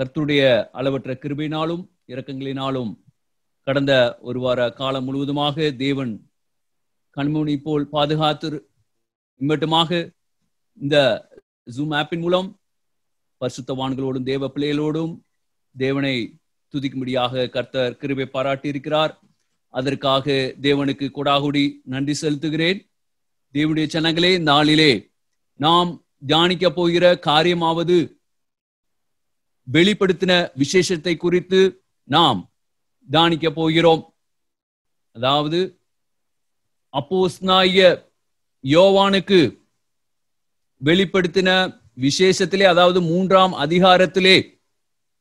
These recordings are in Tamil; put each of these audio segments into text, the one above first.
கர்த்தருடைய அளவற்ற கிருபையினாலும் இரக்கங்களினாலும் கடந்த ஒரு வார காலம் முழுவதுமாக தேவன் கண்மூனி போல் பாதுகாத்து இம்மட்டுமாக இந்த ஜூம் ஆப்பின் மூலம் பரிசுத்தவான்களோடும் தேவ பிள்ளைகளோடும் தேவனை துதிக்கும்படியாக கர்த்தர் கிருபை பாராட்டி இருக்கிறார் அதற்காக தேவனுக்கு கொடாகுடி நன்றி செலுத்துகிறேன் தேவனுடைய சனங்களே நாளிலே நாம் தியானிக்க போகிற காரியமாவது வெளிப்படுத்தின விசேஷத்தை குறித்து நாம் தானிக்க போகிறோம் அதாவது அப்போஸ்னாய யோவானுக்கு வெளிப்படுத்தின விசேஷத்திலே அதாவது மூன்றாம் அதிகாரத்திலே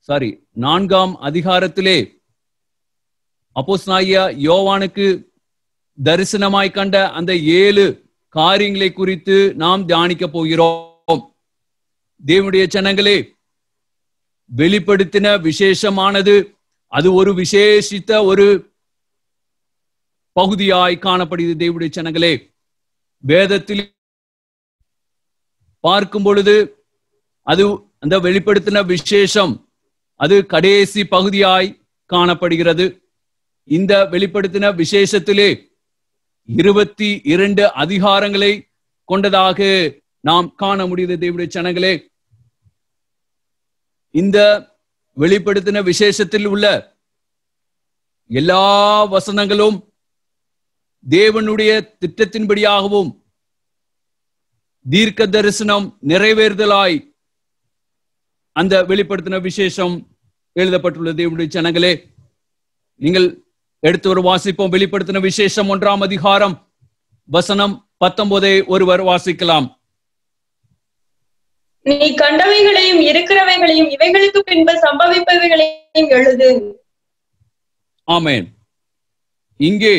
சாரி நான்காம் அதிகாரத்திலே அப்போஸ்னாய யோவானுக்கு தரிசனமாய் கண்ட அந்த ஏழு காரியங்களை குறித்து நாம் தியானிக்க போகிறோம் தேவனுடைய சனங்களே வெளிப்படுத்தின விசேஷமானது அது ஒரு விசேஷித்த ஒரு பகுதியாய் காணப்படுகிறது தேவடைய சனங்களே வேதத்தில் பார்க்கும் பொழுது அது அந்த வெளிப்படுத்தின விசேஷம் அது கடைசி பகுதியாய் காணப்படுகிறது இந்த வெளிப்படுத்தின விசேஷத்திலே இருபத்தி இரண்டு அதிகாரங்களை கொண்டதாக நாம் காண முடியுது தேவடைய சனங்களே இந்த வெளிப்படுத்தின விசேஷத்தில் உள்ள எல்லா வசனங்களும் தேவனுடைய திட்டத்தின்படியாகவும் தீர்க்க தரிசனம் நிறைவேறுதலாய் அந்த வெளிப்படுத்தின விசேஷம் எழுதப்பட்டுள்ள தேவனுடைய ஜனங்களே நீங்கள் எடுத்து ஒரு வாசிப்போம் வெளிப்படுத்தின விசேஷம் ஒன்றாம் அதிகாரம் வசனம் பத்தொன்பதை ஒருவர் வாசிக்கலாம் நீ கண்டவைகளையும் இருக்கிறவைகளையும் இவைகளுக்கு பின்பு சம்பவிப்பவைகளையும் எழுது ஆமேன் இங்கே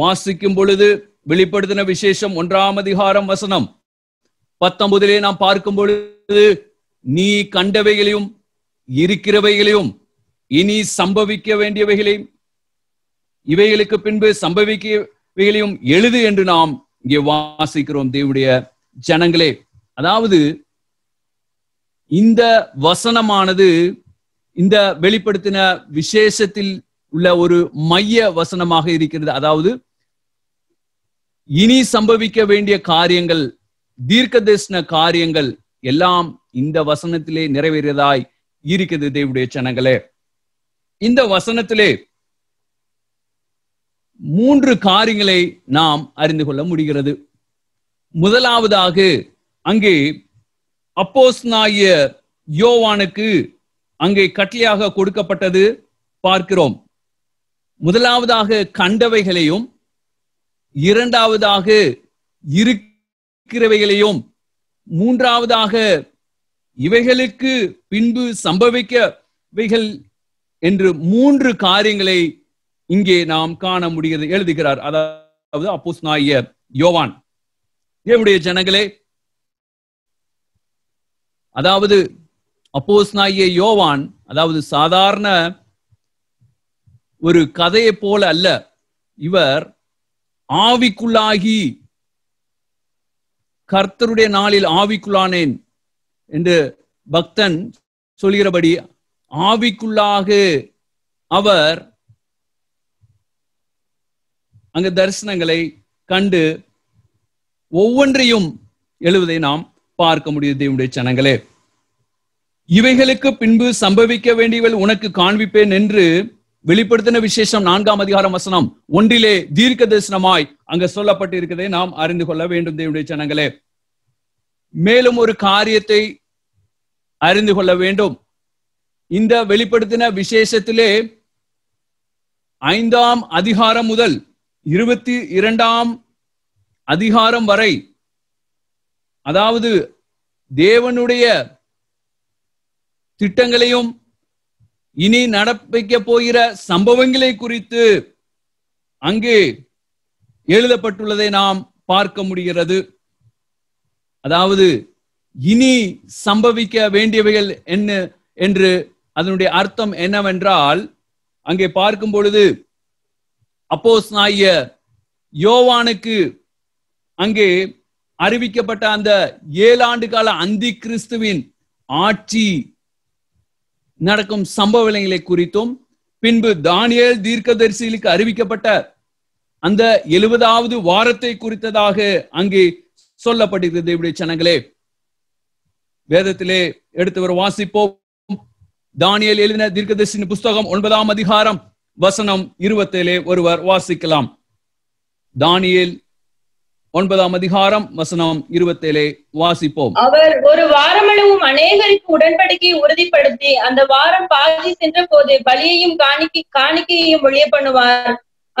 வாசிக்கும் பொழுது வெளிப்படுத்தின விசேஷம் ஒன்றாம் அதிகாரம் வசனம் பத்தொன்பதிலே நாம் பார்க்கும் பொழுது நீ கண்டவைகளையும் இருக்கிறவைகளையும் இனி சம்பவிக்க வேண்டியவைகளையும் இவைகளுக்கு பின்பு சம்பவிக்கவைகளையும் எழுது என்று நாம் இங்கே வாசிக்கிறோம் தேவடைய ஜனங்களே அதாவது இந்த வசனமானது இந்த வெளிப்படுத்தின விசேஷத்தில் உள்ள ஒரு மைய வசனமாக இருக்கிறது அதாவது இனி சம்பவிக்க வேண்டிய காரியங்கள் தீர்க்க தரிசன காரியங்கள் எல்லாம் இந்த வசனத்திலே நிறைவேறதாய் இருக்கிறது தேவடைய சனங்களே இந்த வசனத்திலே மூன்று காரியங்களை நாம் அறிந்து கொள்ள முடிகிறது முதலாவதாக அங்கே நாய யோவானுக்கு அங்கே கட்டளையாக கொடுக்கப்பட்டது பார்க்கிறோம் முதலாவதாக கண்டவைகளையும் இரண்டாவதாக இருக்கிறவைகளையும் மூன்றாவதாக இவைகளுக்கு பின்பு சம்பவிக்கவைகள் என்று மூன்று காரியங்களை இங்கே நாம் காண முடிகிறது எழுதுகிறார் அதாவது அப்போஸ் நாய யோவான் ஏவுடைய ஜனங்களே அதாவது அப்போஸ் நாயிய யோவான் அதாவது சாதாரண ஒரு கதையை போல அல்ல இவர் ஆவிக்குள்ளாகி கர்த்தருடைய நாளில் ஆவிக்குள்ளானேன் என்று பக்தன் சொல்கிறபடி ஆவிக்குள்ளாக அவர் அங்க தரிசனங்களை கண்டு ஒவ்வொன்றையும் எழுவதை நாம் பார்க்க முடியும் தேவனுடைய சனங்களே இவைகளுக்கு பின்பு சம்பவிக்க வேண்டியவள் உனக்கு காண்பிப்பேன் என்று வெளிப்படுத்தின விசேஷம் நான்காம் அதிகாரம் வசனம் ஒன்றிலே தீர்க்க தரிசனமாய் அங்க சொல்லப்பட்டு இருக்கதை நாம் அறிந்து கொள்ள வேண்டும் தேவனுடைய ஜனங்களே மேலும் ஒரு காரியத்தை அறிந்து கொள்ள வேண்டும் இந்த வெளிப்படுத்தின விசேஷத்திலே ஐந்தாம் அதிகாரம் முதல் இருபத்தி இரண்டாம் அதிகாரம் வரை அதாவது தேவனுடைய திட்டங்களையும் இனி நடப்பிக்க போகிற சம்பவங்களை குறித்து அங்கு எழுதப்பட்டுள்ளதை நாம் பார்க்க முடிகிறது அதாவது இனி சம்பவிக்க வேண்டியவைகள் என்ன என்று அதனுடைய அர்த்தம் என்னவென்றால் அங்கே பார்க்கும் பொழுது அப்போஸ் நாய யோவானுக்கு அங்கே அறிவிக்கப்பட்ட அந்த ஏழாண்டு கால அந்தி கிறிஸ்துவின் ஆட்சி நடக்கும் சம்பவங்களை குறித்தும் பின்பு தானியல் தீர்க்கதரிசிகளுக்கு அறிவிக்கப்பட்ட அந்த எழுபதாவது வாரத்தை குறித்ததாக அங்கே சொல்லப்பட்டிருக்கிறது இப்படி சனங்களே வேதத்திலே எடுத்து வர வாசிப்போம் தானியல் எழுதின தீர்க்கதரிசின் புஸ்தகம் ஒன்பதாம் அதிகாரம் வசனம் இருபத்திலே ஒருவர் வாசிக்கலாம் தானியல் ஒன்பதாம் அதிகாரம் வசனம் இருபத்தேழே வாசிப்போம் அவர் ஒரு வாரமளவும் அநேகருக்கு உடன்படிக்கையை உறுதிப்படுத்தி அந்த வாரம் பாதி சென்ற போது பலியையும் காணிக்கை காணிக்கையையும் ஒழிய பண்ணுவார்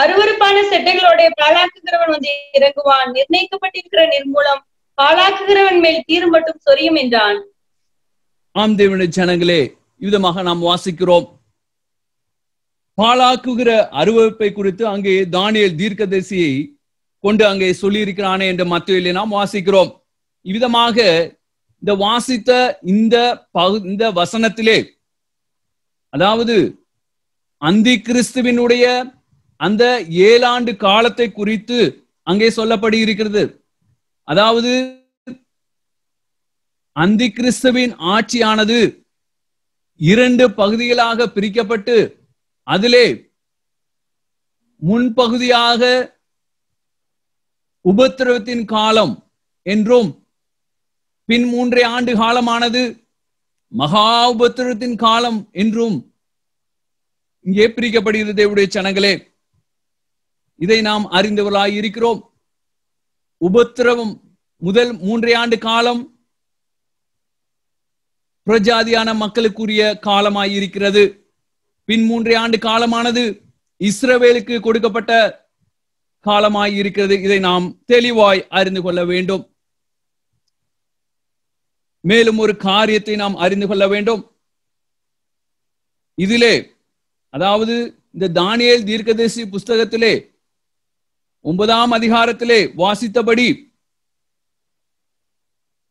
அருவருப்பான செட்டைகளோட பாலாக்குகிறவன் வந்து இறங்குவான் நிர்ணயிக்கப்பட்டிருக்கிற நிர்மூலம் பாலாக்குகிறவன் மேல் தீர் மட்டும் சொரியும் என்றான் ஆம் தேவனுடைய ஜனங்களே இவ்விதமாக நாம் வாசிக்கிறோம் பாலாக்குகிற அருவறுப்பை குறித்து அங்கே தானியல் தீர்க்கதரிசியை கொண்டு அங்கே சொல்லியிருக்கிறானே என்று மத்தியிலே நாம் வாசிக்கிறோம் இவ்விதமாக இந்த வாசித்த இந்த பகு இந்த வசனத்திலே அதாவது அந்தி கிறிஸ்துவினுடைய அந்த ஏழாண்டு காலத்தை குறித்து அங்கே சொல்லப்படி இருக்கிறது அதாவது அந்தி கிறிஸ்துவின் ஆட்சியானது இரண்டு பகுதிகளாக பிரிக்கப்பட்டு அதிலே முன்பகுதியாக உபத்திரவத்தின் காலம் என்றும் பின் மூன்றே ஆண்டு காலமானது மகா உபத்திரத்தின் காலம் என்றும் இங்கே பிரிக்கப்படுகிறது தேவடைய சனங்களே இதை நாம் அறிந்தவர்களாய் இருக்கிறோம் உபத்திரவம் முதல் மூன்றே ஆண்டு காலம் பிரஜாதியான மக்களுக்குரிய காலமாய் இருக்கிறது பின் மூன்றே ஆண்டு காலமானது இஸ்ரவேலுக்கு கொடுக்கப்பட்ட காலமாய் இருக்கிறது இதை நாம் தெளிவாய் அறிந்து கொள்ள வேண்டும் மேலும் ஒரு காரியத்தை நாம் அறிந்து கொள்ள வேண்டும் இதிலே அதாவது இந்த தானியல் தீர்க்கதரிசி புஸ்தகத்திலே ஒன்பதாம் அதிகாரத்திலே வாசித்தபடி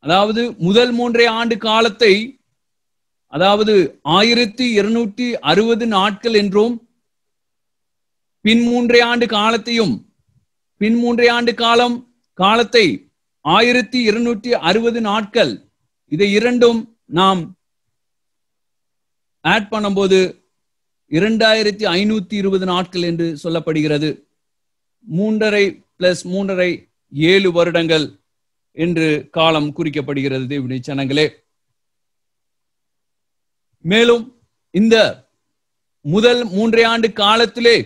அதாவது முதல் மூன்றே ஆண்டு காலத்தை அதாவது ஆயிரத்தி இருநூற்றி அறுபது நாட்கள் என்றும் பின் மூன்றே ஆண்டு காலத்தையும் பின் மூன்றே ஆண்டு காலம் காலத்தை ஆயிரத்தி இருநூற்றி அறுபது நாட்கள் இதை இரண்டும் நாம் ஆட் பண்ணும்போது இரண்டாயிரத்தி ஐநூத்தி இருபது நாட்கள் என்று சொல்லப்படுகிறது மூன்றரை பிளஸ் மூன்றரை ஏழு வருடங்கள் என்று காலம் குறிக்கப்படுகிறது தேவனுடைய சனங்களே மேலும் இந்த முதல் மூன்றே ஆண்டு காலத்திலே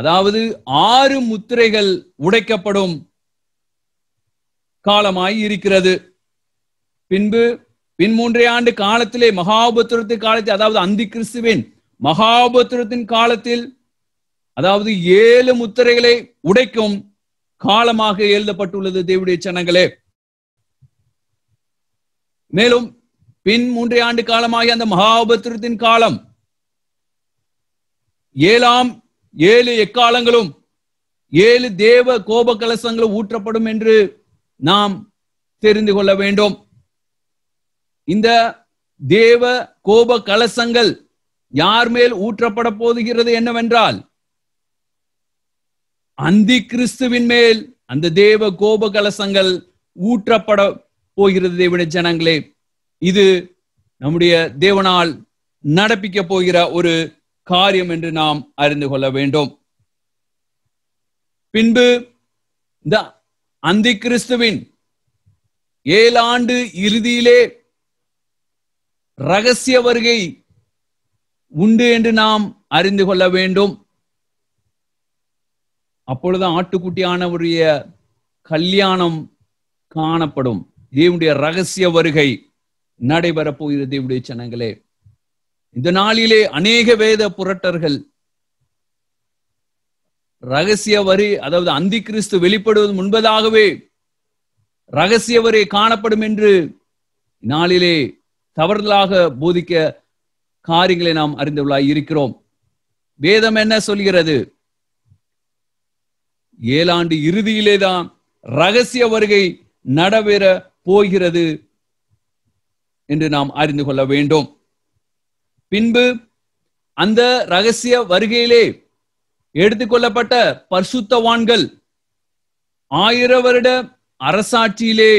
அதாவது ஆறு முத்திரைகள் உடைக்கப்படும் காலமாய் இருக்கிறது பின்பு பின் மூன்றே ஆண்டு காலத்திலே மகாபத்திரத்து காலத்தில் அதாவது அந்தி கிறிஸ்துவின் மகாபத்திரத்தின் காலத்தில் அதாவது ஏழு முத்திரைகளை உடைக்கும் காலமாக எழுதப்பட்டுள்ளது தேவடைய சனங்களே மேலும் பின் மூன்றே ஆண்டு காலமாகிய அந்த மகாபத்திரத்தின் காலம் ஏழாம் ஏழு எக்காலங்களும் ஏழு தேவ கோப கலசங்களும் ஊற்றப்படும் என்று நாம் தெரிந்து கொள்ள வேண்டும் இந்த தேவ கோப கலசங்கள் யார் மேல் ஊற்றப்பட போதுகிறது என்னவென்றால் அந்தி கிறிஸ்துவின் மேல் அந்த தேவ கோப கலசங்கள் ஊற்றப்பட போகிறது தேவன ஜனங்களே இது நம்முடைய தேவனால் நடப்பிக்க போகிற ஒரு காரியம் என்று நாம் அறிந்து கொள்ள வேண்டும் பின்பு இந்த அந்தி கிறிஸ்துவின் ஏழாண்டு இறுதியிலே ரகசிய வருகை உண்டு என்று நாம் அறிந்து கொள்ள வேண்டும் அப்பொழுது ஆட்டுக்குட்டியானவருடைய கல்யாணம் காணப்படும் தேவனுடைய ரகசிய வருகை நடைபெறப் போகிறது தேவனுடைய சனங்களே இந்த நாளிலே அநேக வேத புரட்டர்கள் ரகசிய வரி அதாவது அந்தி கிறிஸ்து வெளிப்படுவது முன்பதாகவே ரகசிய வரி காணப்படும் என்று நாளிலே தவறுதலாக போதிக்க காரியங்களை நாம் அறிந்தவர்களாய் இருக்கிறோம் வேதம் என்ன சொல்கிறது ஏழாண்டு இறுதியிலே தான் ரகசிய வருகை நடைபெற போகிறது என்று நாம் அறிந்து கொள்ள வேண்டும் பின்பு அந்த ரகசிய வருகையிலே எடுத்துக்கொள்ளப்பட்ட பர்சுத்தவான்கள் ஆயிர வருட அரசாட்சியிலே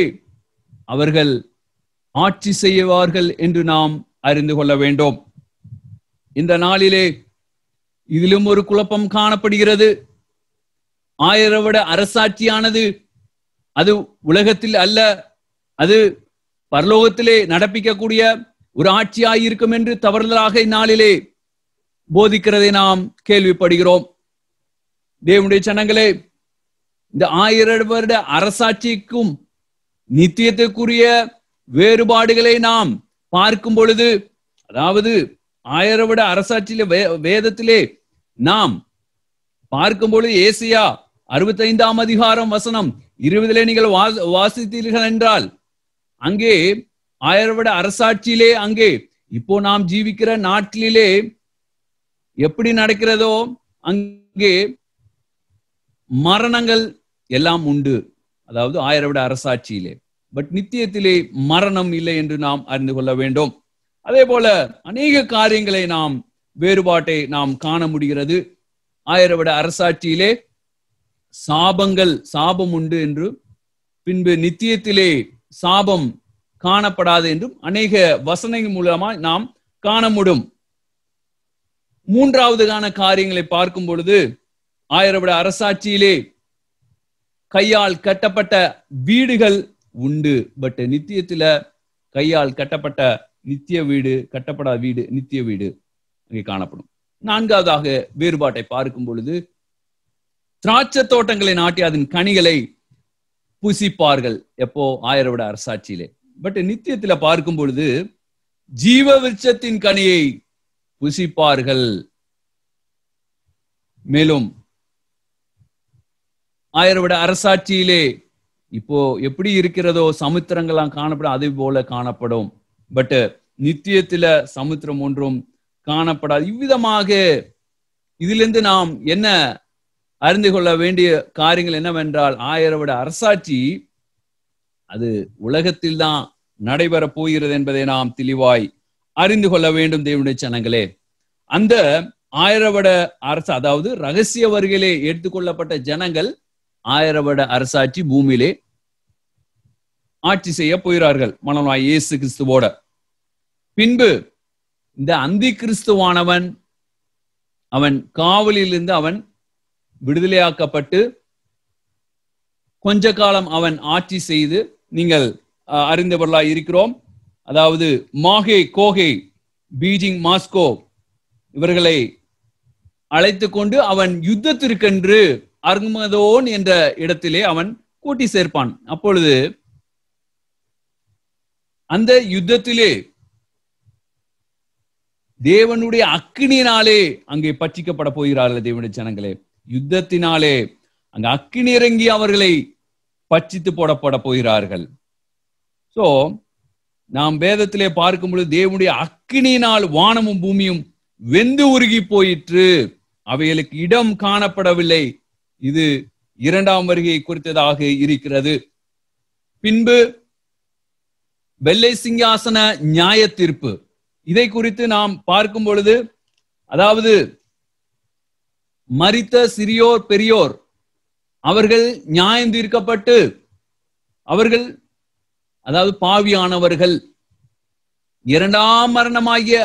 அவர்கள் ஆட்சி செய்வார்கள் என்று நாம் அறிந்து கொள்ள வேண்டும் இந்த நாளிலே இதிலும் ஒரு குழப்பம் காணப்படுகிறது ஆயிர வருட அரசாட்சியானது அது உலகத்தில் அல்ல அது பரலோகத்திலே நடப்பிக்கக்கூடிய ஒரு ஆட்சியாயிருக்கும் இருக்கும் என்று தவறுதலாக இந்நாளிலே போதிக்கிறதை நாம் கேள்விப்படுகிறோம் தேவனுடைய சனங்களே இந்த ஆயிரம் வருட அரசாட்சிக்கும் நித்தியத்துக்குரிய வேறுபாடுகளை நாம் பார்க்கும் பொழுது அதாவது ஆயிரம் விட அரசாட்சியில வேதத்திலே நாம் பார்க்கும் பொழுது ஏசியா அறுபத்தைந்தாம் அதிகாரம் வசனம் இருபதிலே நீங்கள் வாசித்தீர்கள் என்றால் அங்கே ஆயர்வட அரசாட்சியிலே அங்கே இப்போ நாம் ஜீவிக்கிற நாட்டிலே எப்படி நடக்கிறதோ அங்கே மரணங்கள் எல்லாம் உண்டு அதாவது ஆயிரவிட அரசாட்சியிலே பட் நித்தியத்திலே மரணம் இல்லை என்று நாம் அறிந்து கொள்ள வேண்டும் அதே போல அநேக காரியங்களை நாம் வேறுபாட்டை நாம் காண முடிகிறது ஆயிரவிட அரசாட்சியிலே சாபங்கள் சாபம் உண்டு என்று பின்பு நித்தியத்திலே சாபம் காணப்படாது என்றும் அநேக வசனங்கள் மூலமா நாம் காண முடியும் மூன்றாவதுக்கான காரியங்களை பார்க்கும் பொழுது ஆயிரவிட அரசாட்சியிலே கையால் கட்டப்பட்ட வீடுகள் உண்டு பட் நித்தியத்துல கையால் கட்டப்பட்ட நித்திய வீடு கட்டப்படாத வீடு நித்திய வீடு அங்கே காணப்படும் நான்காவதாக வேறுபாட்டை பார்க்கும் பொழுது திராட்சை தோட்டங்களை நாட்டி அதன் கனிகளை புசிப்பார்கள் எப்போ ஆயிரவிட அரசாட்சியிலே பட் நித்தியத்துல பார்க்கும் பொழுது ஜீவ விருட்சத்தின் கனியை புசிப்பார்கள் மேலும் ஆயரோட அரசாட்சியிலே இப்போ எப்படி இருக்கிறதோ சமுத்திரங்கள்லாம் காணப்படும் அதே போல காணப்படும் பட் நித்தியத்துல சமுத்திரம் ஒன்றும் காணப்படாது இவ்விதமாக இதிலிருந்து நாம் என்ன அறிந்து கொள்ள வேண்டிய காரியங்கள் என்னவென்றால் ஆயிரவிட அரசாட்சி அது உலகத்தில் தான் நடைபெற போகிறது என்பதை நாம் தெளிவாய் அறிந்து கொள்ள வேண்டும் தேவனுடைய சனங்களே அந்த ஆயிரவட அரசு அதாவது ரகசிய வருகையிலே எடுத்துக்கொள்ளப்பட்ட ஜனங்கள் ஆயிரவட அரசாட்சி பூமியிலே ஆட்சி செய்ய போகிறார்கள் மனநாய் இயேசு கிறிஸ்துவோட பின்பு இந்த அந்தி கிறிஸ்துவானவன் அவன் காவலிலிருந்து அவன் விடுதலையாக்கப்பட்டு கொஞ்ச காலம் அவன் ஆட்சி செய்து நீங்கள் அறிந்தவர்களாய் இருக்கிறோம் அதாவது மாகே கோகே பீஜிங் மாஸ்கோ இவர்களை அழைத்து கொண்டு அவன் யுத்தத்திற்கென்று அருமதோன் என்ற இடத்திலே அவன் கூட்டி சேர்ப்பான் அப்பொழுது அந்த யுத்தத்திலே தேவனுடைய அக்கினியினாலே அங்கே பற்றிக்கப்பட போகிறார்கள் தேவனுடைய ஜனங்களே யுத்தத்தினாலே அங்கு அக்கினி இறங்கி அவர்களை பச்சித்து போடப்பட போகிறார்கள் சோ நாம் வேதத்திலே பார்க்கும் பொழுது தேவனுடைய அக்கினியினால் வானமும் பூமியும் வெந்து உருகி போயிற்று அவைகளுக்கு இடம் காணப்படவில்லை இது இரண்டாம் வருகையை குறித்ததாக இருக்கிறது பின்பு வெள்ளை சிங்காசன நியாய தீர்ப்பு இதை குறித்து நாம் பார்க்கும் பொழுது அதாவது மறித்த சிறியோர் பெரியோர் அவர்கள் நியாயம் தீர்க்கப்பட்டு அவர்கள் அதாவது பாவியானவர்கள் இரண்டாம் மரணமாகிய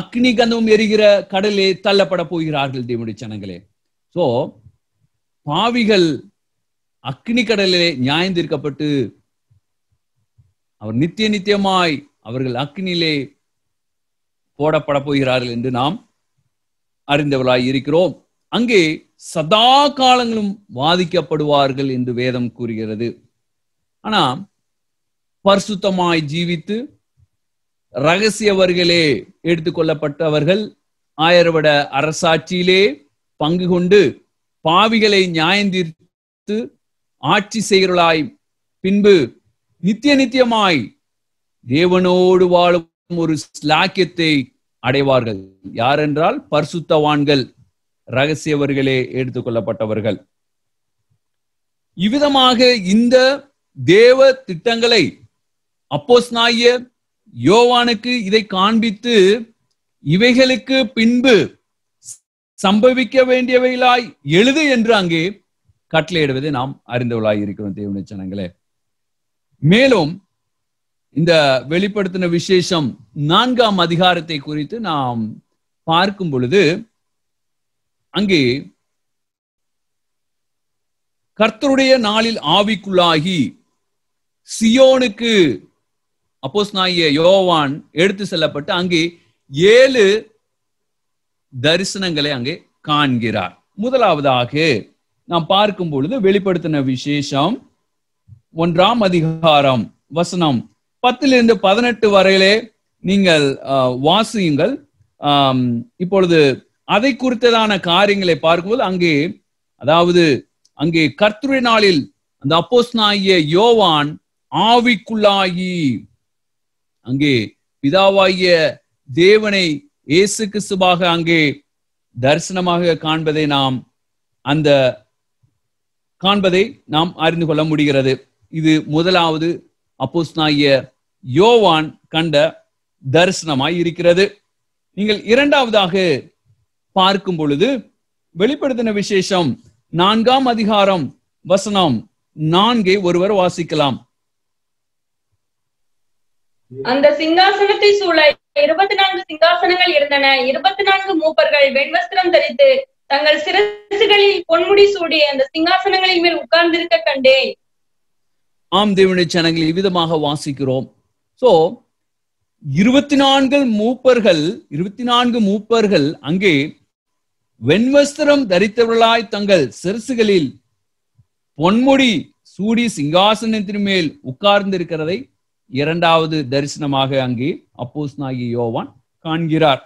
அக்னி கந்தம் எரிகிற கடலே தள்ளப்பட போகிறார்கள் தேவனுடைய சனங்களே சோ பாவிகள் அக்னி கடலிலே நியாயம் தீர்க்கப்பட்டு அவர் நித்திய நித்தியமாய் அவர்கள் அக்னியிலே போடப்பட போகிறார்கள் என்று நாம் அறிந்தவர்களாய் இருக்கிறோம் அங்கே சதா காலங்களும் வாதிக்கப்படுவார்கள் என்று வேதம் கூறுகிறது ஆனா பரிசுத்தமாய் ஜீவித்து ரகசியவர்களே எடுத்துக்கொள்ளப்பட்டவர்கள் ஆயர்வட அரசாட்சியிலே பங்கு கொண்டு பாவிகளை நியாயந்தீர்த்து ஆட்சி செய்கிறாய் பின்பு நித்திய நித்தியமாய் தேவனோடு வாழும் ஒரு ஸ்லாக்கியத்தை அடைவார்கள் யாரென்றால் பரிசுத்தவான்கள் ரகசியவர்களே எடுத்துக்கொள்ளப்பட்டவர்கள் இவ்விதமாக இந்த தேவ திட்டங்களை அப்போஸ் நாய யோவானுக்கு இதை காண்பித்து இவைகளுக்கு பின்பு சம்பவிக்க வேண்டியவைகளாய் எழுது என்று அங்கே கட்டளையிடுவதை நாம் அறிந்தவளாய் இருக்கிறோம் தேவனச்சனங்களே மேலும் இந்த வெளிப்படுத்தின விசேஷம் நான்காம் அதிகாரத்தை குறித்து நாம் பார்க்கும் பொழுது அங்கே கர்த்தருடைய நாளில் ஆவிக்குள்ளாகி சியோனுக்கு அப்போஸ் நாயிய யோவான் எடுத்து செல்லப்பட்டு அங்கே ஏழு தரிசனங்களை அங்கே காண்கிறார் முதலாவதாக நாம் பார்க்கும் பொழுது வெளிப்படுத்தின விசேஷம் ஒன்றாம் அதிகாரம் வசனம் பத்திலிருந்து பதினெட்டு வரையிலே நீங்கள் வாசியுங்கள் இப்பொழுது அதை குறித்ததான காரியங்களை பார்க்கும்போது அங்கே அதாவது அங்கே கர்த்துரை நாளில் அந்த அப்போஸ்னாகிய யோவான் ஆவிக்குள்ளாகி அங்கே பிதாவாகிய தேவனை இயேசு கிறிஸ்துவாக அங்கே தரிசனமாக காண்பதை நாம் அந்த காண்பதை நாம் அறிந்து கொள்ள முடிகிறது இது முதலாவது அப்போஸ்னாகிய யோவான் கண்ட தரிசனமாய் இருக்கிறது நீங்கள் இரண்டாவதாக பார்க்கும் பொழுது வெளிப்படுத்தின விசேஷம் நான்காம் அதிகாரம் வசனம் நான்கை ஒருவர் வாசிக்கலாம் அந்த சிங்காசனத்தை சூழ இருபத்தி நான்கு சிங்காசனங்கள் இருந்தன இருபத்தி நான்கு மூப்பர்கள் வெண்வஸ்திரம் தரித்து தங்கள் சிறசுகளில் பொன்முடி சூடி அந்த சிங்காசனங்களின் மேல் உட்கார்ந்திருக்க கண்டே ஆம் தேவனை சனங்கள் இவ்விதமாக வாசிக்கிறோம் சோ இருபத்தி நான்கு மூப்பர்கள் இருபத்தி நான்கு மூப்பர்கள் அங்கே வெண்வஸ்திரம் தரித்தவர்களாய் தங்கள் சிறுசுகளில் பொன்முடி சூடி சிங்காசனத்தின் மேல் உட்கார்ந்திருக்கிறதை இரண்டாவது தரிசனமாக அங்கே அப்போஸ் நாகி யோவான் காண்கிறார்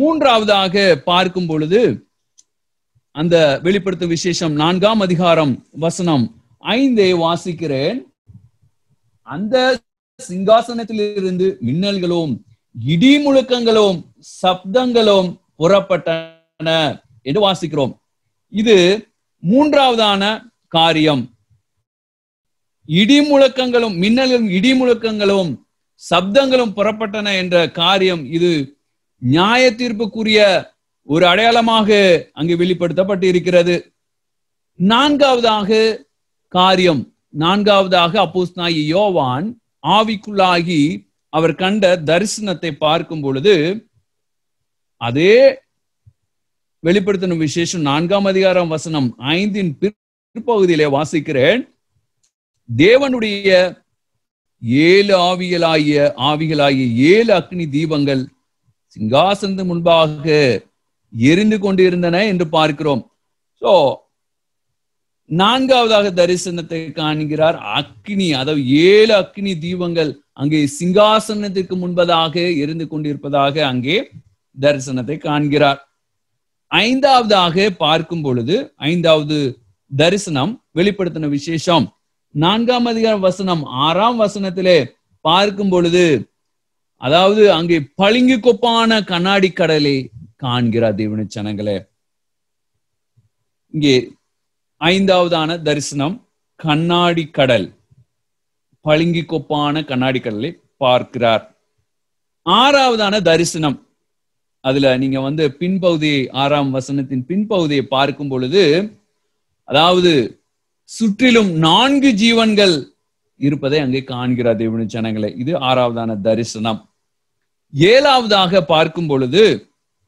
மூன்றாவதாக பார்க்கும் பொழுது அந்த வெளிப்படுத்தும் விசேஷம் நான்காம் அதிகாரம் வசனம் ஐந்தை வாசிக்கிறேன் அந்த சிங்காசனத்திலிருந்து மின்னல்களும் இடி முழுக்கங்களும் சப்தங்களும் புறப்பட்ட என்று வாசிக்கிறோம் இது மூன்றாவதான காரியம் இடி முழக்கங்களும் மின்னலும் இடி முழக்கங்களும் சப்தங்களும் புறப்பட்டன என்ற காரியம் இது நியாய தீர்ப்புக்குரிய ஒரு அடையாளமாக அங்கு வெளிப்படுத்தப்பட்டு இருக்கிறது நான்காவதாக காரியம் நான்காவதாக நாயி யோவான் ஆவிக்குள்ளாகி அவர் கண்ட தரிசனத்தை பார்க்கும் பொழுது அதே வெளிப்படுத்தின விசேஷம் நான்காம் அதிகாரம் வசனம் ஐந்தின் பிற்பகுதியிலே வாசிக்கிறேன் தேவனுடைய ஏழு ஆவிகளாகிய ஆவிகளாகிய ஏழு அக்னி தீபங்கள் சிங்காசனத்து முன்பாக எரிந்து கொண்டிருந்தன என்று பார்க்கிறோம் சோ நான்காவதாக தரிசனத்தை காண்கிறார் அக்னி அதாவது ஏழு அக்னி தீபங்கள் அங்கே சிங்காசனத்திற்கு முன்பதாக எரிந்து கொண்டிருப்பதாக அங்கே தரிசனத்தை காண்கிறார் ஐந்தாவதாக பார்க்கும் பொழுது ஐந்தாவது தரிசனம் வெளிப்படுத்தின விசேஷம் நான்காம் அதிகார வசனம் ஆறாம் வசனத்திலே பார்க்கும் பொழுது அதாவது அங்கே பளிங்கு கொப்பான கண்ணாடி கடலை காண்கிறார் தேவன சனங்களே இங்கே ஐந்தாவதான தரிசனம் கண்ணாடி கடல் பளிங்கு கொப்பான கண்ணாடி கடலை பார்க்கிறார் ஆறாவதான தரிசனம் அதுல நீங்க வந்து பின்பகுதி ஆறாம் வசனத்தின் பின்பகுதியை பார்க்கும் பொழுது அதாவது சுற்றிலும் நான்கு ஜீவன்கள் இருப்பதை அங்கே காண்கிறார் தேவனு ஜனங்களை இது ஆறாவதான தரிசனம் ஏழாவதாக பார்க்கும் பொழுது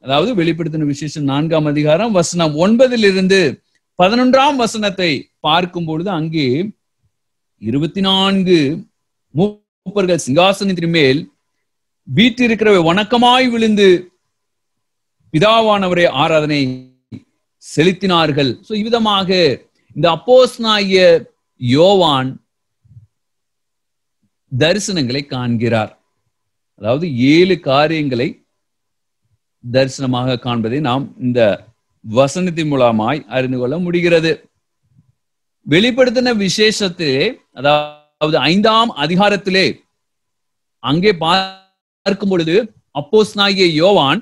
அதாவது வெளிப்படுத்தின விசேஷம் நான்காம் அதிகாரம் வசனம் ஒன்பதிலிருந்து பதினொன்றாம் வசனத்தை பார்க்கும் பொழுது அங்கே இருபத்தி நான்கு மூப்பர்கள் சிங்காசனத்தின் மேல் வீட்டிருக்கிறவை வணக்கமாய் விழுந்து பிதாவானவரை ஆராதனை செலுத்தினார்கள் ஸோ இவ்விதமாக இந்த அப்போஸ்னாகிய யோவான் தரிசனங்களை காண்கிறார் அதாவது ஏழு காரியங்களை தரிசனமாக காண்பதை நாம் இந்த வசனத்தின் மூலமாய் அறிந்து கொள்ள முடிகிறது வெளிப்படுத்தின விசேஷத்திலே அதாவது ஐந்தாம் அதிகாரத்திலே அங்கே பார்க்கும் பொழுது அப்போஸ்னாகிய யோவான்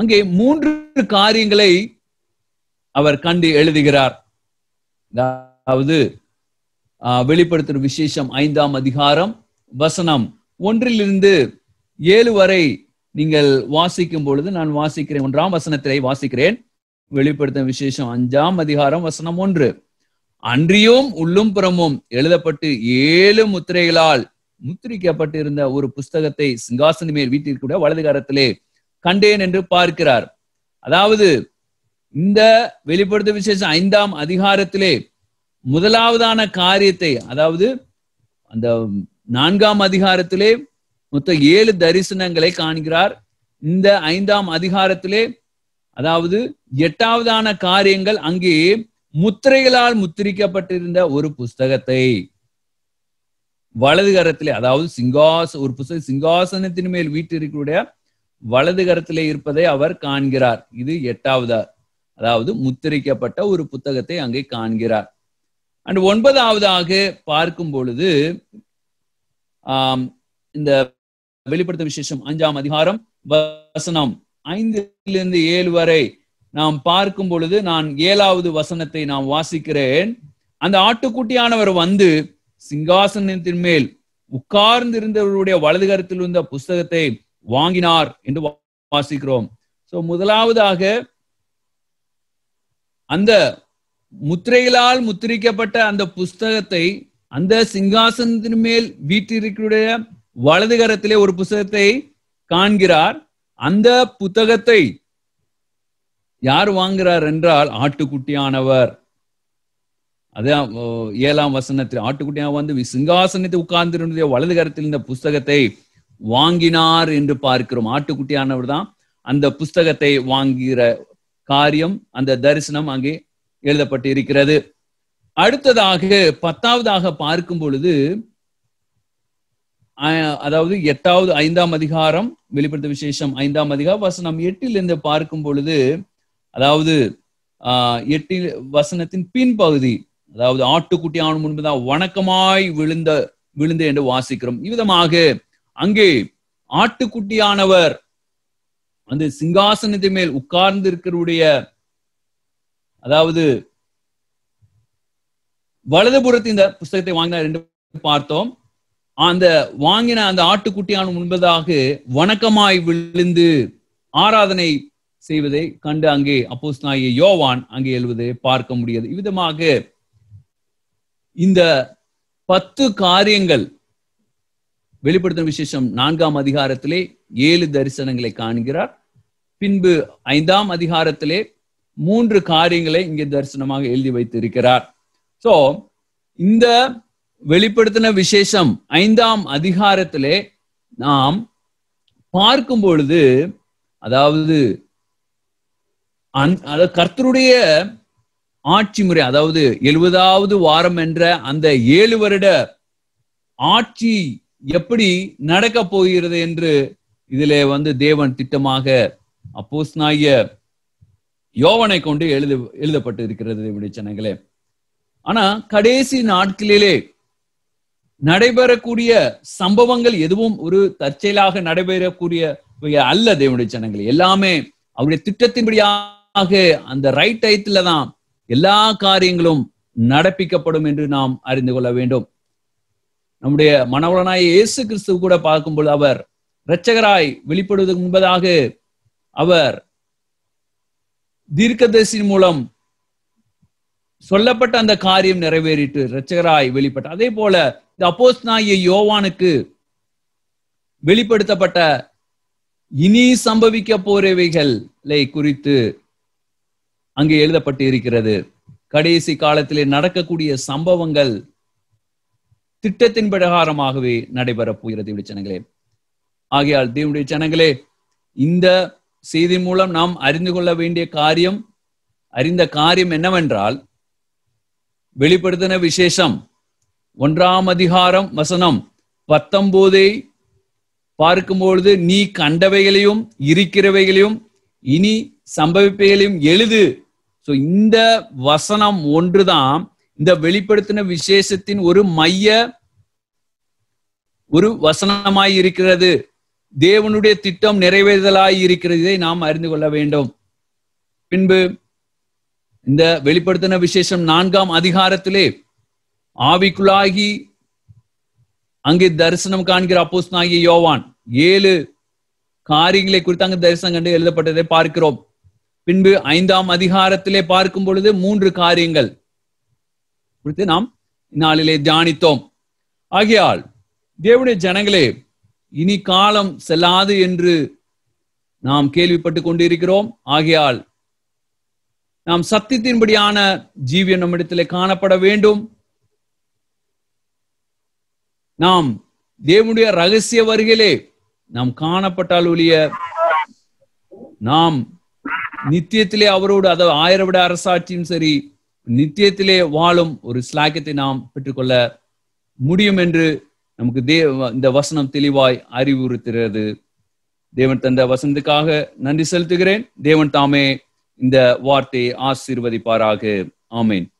அங்கே மூன்று காரியங்களை அவர் கண்டு எழுதுகிறார் அதாவது வெளிப்படுத்துற விசேஷம் ஐந்தாம் அதிகாரம் வசனம் ஒன்றிலிருந்து ஏழு வரை நீங்கள் வாசிக்கும் பொழுது நான் வாசிக்கிறேன் ஒன்றாம் வசனத்திலே வாசிக்கிறேன் வெளிப்படுத்தும் விசேஷம் அஞ்சாம் அதிகாரம் வசனம் ஒன்று அன்றியும் உள்ளும் புறமும் எழுதப்பட்டு ஏழு முத்திரைகளால் முத்திரிக்கப்பட்டிருந்த ஒரு புஸ்தகத்தை சிங்காசனமே வீட்டிற்குடைய வலதுகாரத்திலே கண்டேன் என்று பார்க்கிறார் அதாவது இந்த வெளிப்படுத்த விசேஷம் ஐந்தாம் அதிகாரத்திலே முதலாவதான காரியத்தை அதாவது அந்த நான்காம் அதிகாரத்திலே மொத்த ஏழு தரிசனங்களை காண்கிறார் இந்த ஐந்தாம் அதிகாரத்திலே அதாவது எட்டாவதான காரியங்கள் அங்கே முத்திரைகளால் முத்திரிக்கப்பட்டிருந்த ஒரு புஸ்தகத்தை வலது கரத்திலே அதாவது சிங்காச ஒரு புத்தக சிங்காசனத்தின் மேல் இருக்கக்கூடிய வலது கரத்திலே இருப்பதை அவர் காண்கிறார் இது எட்டாவதார் அதாவது முத்திரிக்கப்பட்ட ஒரு புத்தகத்தை அங்கே காண்கிறார் அண்ட் ஒன்பதாவதாக பார்க்கும் பொழுது ஆஹ் இந்த வெளிப்படுத்த விசேஷம் அஞ்சாம் அதிகாரம் வசனம் ஐந்திலிருந்து ஏழு வரை நாம் பார்க்கும் பொழுது நான் ஏழாவது வசனத்தை நாம் வாசிக்கிறேன் அந்த ஆட்டுக்குட்டியானவர் வந்து சிங்காசனத்தின் மேல் உட்கார்ந்திருந்தவருடைய வலது கருத்தில் இருந்த புஸ்தகத்தை வாங்கினார் என்று வாசிக்கிறோம் சோ முதலாவதாக அந்த முத்திரைகளால் முத்திரிக்கப்பட்ட அந்த புஸ்தகத்தை அந்த சிங்காசனத்தின் மேல் வீட்டிருக்கிற வலது கரத்திலே ஒரு புஸ்தகத்தை காண்கிறார் அந்த புத்தகத்தை யார் வாங்குகிறார் என்றால் ஆட்டுக்குட்டியானவர் அதான் ஏழாம் வசனத்தில் ஆட்டுக்குட்டியாக வந்து சிங்காசனத்தை உட்கார்ந்திருந்த வலது கரத்தில் இந்த புஸ்தகத்தை வாங்கினார் என்று பார்க்கிறோம் ஆட்டுக்குட்டியானவர் தான் அந்த புஸ்தகத்தை வாங்குகிற காரியம் அந்த தரிசனம் அங்கே எழுதப்பட்டு இருக்கிறது அடுத்ததாக பத்தாவதாக பார்க்கும் பொழுது அதாவது எட்டாவது ஐந்தாம் அதிகாரம் வெளிப்படுத்த விசேஷம் ஐந்தாம் அதிகாரம் வசனம் எட்டிலிருந்து பார்க்கும் பொழுது அதாவது ஆஹ் எட்டில் வசனத்தின் பின்பகுதி அதாவது ஆட்டுக்குட்டியான முன்புதான் வணக்கமாய் விழுந்த விழுந்து என்று வாசிக்கிறோம் இவ்விதமாக அங்கே ஆட்டுக்குட்டியானவர் அந்த சிங்காசனத்தை மேல் உட்கார்ந்து இருக்கிறவுடைய அதாவது வலதுபுறத்து இந்த புஸ்தகத்தை வாங்கினார் பார்த்தோம் அந்த வாங்கின அந்த ஆட்டுக்குட்டியான முன்பதாக வணக்கமாய் விழுந்து ஆராதனை செய்வதை கண்டு அங்கே அப்போஸ் நாய யோவான் அங்கே எழுவதை பார்க்க முடியாது இவ்விதமாக இந்த பத்து காரியங்கள் வெளிப்படுத்தின விசேஷம் நான்காம் அதிகாரத்திலே ஏழு தரிசனங்களை காண்கிறார் பின்பு ஐந்தாம் அதிகாரத்திலே மூன்று காரியங்களை இங்கே தரிசனமாக எழுதி வைத்திருக்கிறார் சோ இந்த வெளிப்படுத்தின விசேஷம் ஐந்தாம் அதிகாரத்திலே நாம் பார்க்கும் பொழுது அதாவது கர்த்தருடைய ஆட்சி முறை அதாவது எழுபதாவது வாரம் என்ற அந்த ஏழு வருட ஆட்சி எப்படி நடக்க போகிறது என்று இதிலே வந்து தேவன் திட்டமாக நாய யோவனை கொண்டு எழுத எழுதப்பட்டு இருக்கிறது இப்படி ஆனா கடைசி நாட்களிலே நடைபெறக்கூடிய சம்பவங்கள் எதுவும் ஒரு தற்செயலாக நடைபெறக்கூடிய அல்ல தேவனுடைய ஜனங்கள் எல்லாமே அவருடைய திட்டத்தின்படியாக அந்த ரைட் டயத்துல தான் எல்லா காரியங்களும் நடப்பிக்கப்படும் என்று நாம் அறிந்து கொள்ள வேண்டும் நம்முடைய மனவளனாய் இயேசு கிறிஸ்து கூட பார்க்கும்போது அவர் இரட்சகராய் வெளிப்படுவதற்கு முன்பதாக அவர் தீர்க்கதரிசின் மூலம் சொல்லப்பட்ட அந்த காரியம் நிறைவேறிட்டு இரட்சகராய் வெளிப்பட்ட அதே போல இந்த நாயிய யோவானுக்கு வெளிப்படுத்தப்பட்ட இனி சம்பவிக்க போறவைகளை குறித்து அங்கே எழுதப்பட்டு இருக்கிறது கடைசி காலத்திலே நடக்கக்கூடிய சம்பவங்கள் திட்டத்தின் பிரகாரமாகவே நடைபெறப் போகிறது தேவடைய சனங்களே ஆகையால் தேவடைய சனங்களே இந்த செய்தி மூலம் நாம் அறிந்து கொள்ள வேண்டிய காரியம் அறிந்த காரியம் என்னவென்றால் வெளிப்படுத்தின விசேஷம் ஒன்றாம் அதிகாரம் வசனம் பத்தொன்போதை பார்க்கும்பொழுது நீ கண்டவைகளையும் இருக்கிறவைகளையும் இனி சம்பவிப்பைகளையும் எழுது ஸோ இந்த வசனம் ஒன்றுதான் இந்த வெளிப்படுத்தின விசேஷத்தின் ஒரு மைய ஒரு வசனமாய் இருக்கிறது தேவனுடைய திட்டம் நிறைவேறுதலாய் இருக்கிறது இதை நாம் அறிந்து கொள்ள வேண்டும் பின்பு இந்த வெளிப்படுத்தின விசேஷம் நான்காம் அதிகாரத்திலே ஆவிக்குள்ளாகி அங்கே தரிசனம் காண்கிற அப்போஸ் நாகி யோவான் ஏழு காரியங்களை குறித்து அங்கு தரிசனம் கண்டு எழுதப்பட்டதை பார்க்கிறோம் பின்பு ஐந்தாம் அதிகாரத்திலே பார்க்கும் பொழுது மூன்று காரியங்கள் குறித்து நாம் இந்நாளிலே தியானித்தோம் ஆகையால் தேவனுடைய ஜனங்களே இனி காலம் செல்லாது என்று நாம் கேள்விப்பட்டு கொண்டிருக்கிறோம் ஆகையால் நாம் சத்தியத்தின்படியான ஜீவியம் நம்மிடத்திலே காணப்பட வேண்டும் நாம் தேவனுடைய ரகசிய வருகையிலே நாம் காணப்பட்டால் ஒழிய நாம் நித்தியத்திலே அவரோடு அதாவது ஆயிரவிட அரசாட்சியும் சரி நித்தியத்திலே வாழும் ஒரு ஸ்லாக்கியத்தை நாம் பெற்றுக்கொள்ள முடியும் என்று நமக்கு தேவ இந்த வசனம் தெளிவாய் அறிவுறுத்துகிறது தேவன் தந்த வசனத்துக்காக நன்றி செலுத்துகிறேன் தேவன் தாமே இந்த வார்த்தையை ஆசீர்வதிப்பாராக ஆமேன்